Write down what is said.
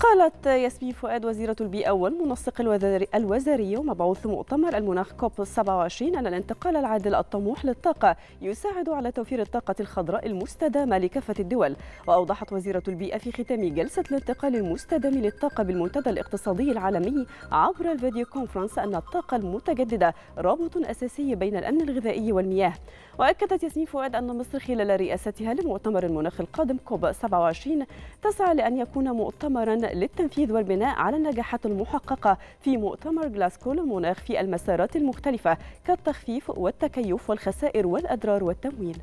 قالت ياسمين فؤاد وزيرة البيئة والمنسق الوزاري ومبعوث مؤتمر المناخ كوب 27 أن الانتقال العادل الطموح للطاقة يساعد على توفير الطاقة الخضراء المستدامة لكافة الدول وأوضحت وزيرة البيئة في ختام جلسة الانتقال المستدام للطاقة بالمنتدى الاقتصادي العالمي عبر الفيديو كونفرنس أن الطاقة المتجددة رابط أساسي بين الأمن الغذائي والمياه وأكدت ياسمين فؤاد أن مصر خلال رئاستها لمؤتمر المناخ القادم كوب 27 تسعى لأن يكون مؤتمراً للتنفيذ والبناء على النجاحات المحققة في مؤتمر جلاسكو للمناخ في المسارات المختلفة كالتخفيف والتكيف والخسائر والأضرار والتمويل